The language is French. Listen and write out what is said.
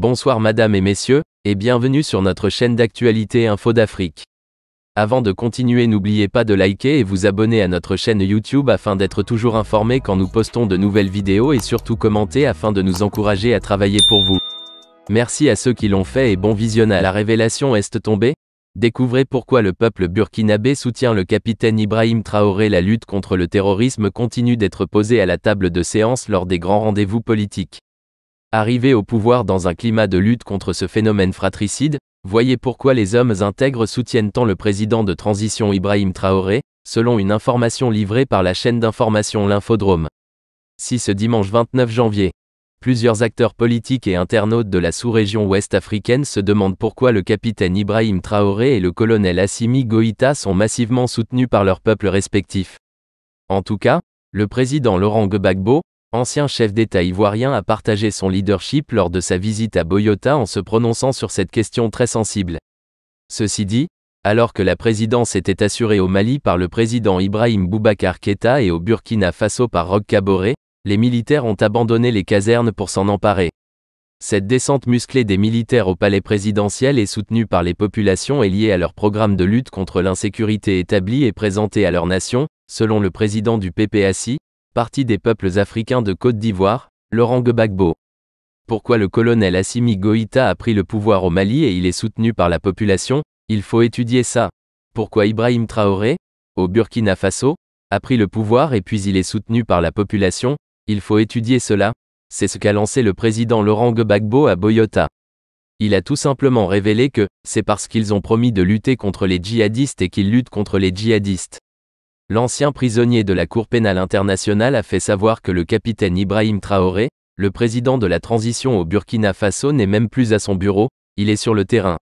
Bonsoir madame et messieurs, et bienvenue sur notre chaîne d'actualité Info d'Afrique. Avant de continuer n'oubliez pas de liker et vous abonner à notre chaîne YouTube afin d'être toujours informé quand nous postons de nouvelles vidéos et surtout commenter afin de nous encourager à travailler pour vous. Merci à ceux qui l'ont fait et bon visionnage. La révélation est tombée Découvrez pourquoi le peuple burkinabé soutient le capitaine Ibrahim Traoré. La lutte contre le terrorisme continue d'être posée à la table de séance lors des grands rendez-vous politiques. Arrivé au pouvoir dans un climat de lutte contre ce phénomène fratricide, voyez pourquoi les hommes intègres soutiennent tant le président de transition Ibrahim Traoré, selon une information livrée par la chaîne d'information L'Infodrome. Si ce dimanche 29 janvier, plusieurs acteurs politiques et internautes de la sous-région ouest africaine se demandent pourquoi le capitaine Ibrahim Traoré et le colonel Assimi Goïta sont massivement soutenus par leurs peuples respectifs. En tout cas, le président Laurent Gbagbo, ancien chef d'État ivoirien a partagé son leadership lors de sa visite à Boyota en se prononçant sur cette question très sensible. Ceci dit, alors que la présidence était assurée au Mali par le président Ibrahim Boubacar Keïta et au Burkina Faso par Roch Kaboré, les militaires ont abandonné les casernes pour s'en emparer. Cette descente musclée des militaires au palais présidentiel est soutenue par les populations et liée à leur programme de lutte contre l'insécurité établi et présenté à leur nation, selon le président du PPACI, Parti des peuples africains de Côte d'Ivoire, Laurent Gbagbo. Pourquoi le colonel Assimi Goïta a pris le pouvoir au Mali et il est soutenu par la population Il faut étudier ça. Pourquoi Ibrahim Traoré, au Burkina Faso, a pris le pouvoir et puis il est soutenu par la population Il faut étudier cela. C'est ce qu'a lancé le président Laurent Gbagbo à Boyota. Il a tout simplement révélé que, c'est parce qu'ils ont promis de lutter contre les djihadistes et qu'ils luttent contre les djihadistes. L'ancien prisonnier de la Cour pénale internationale a fait savoir que le capitaine Ibrahim Traoré, le président de la transition au Burkina Faso n'est même plus à son bureau, il est sur le terrain.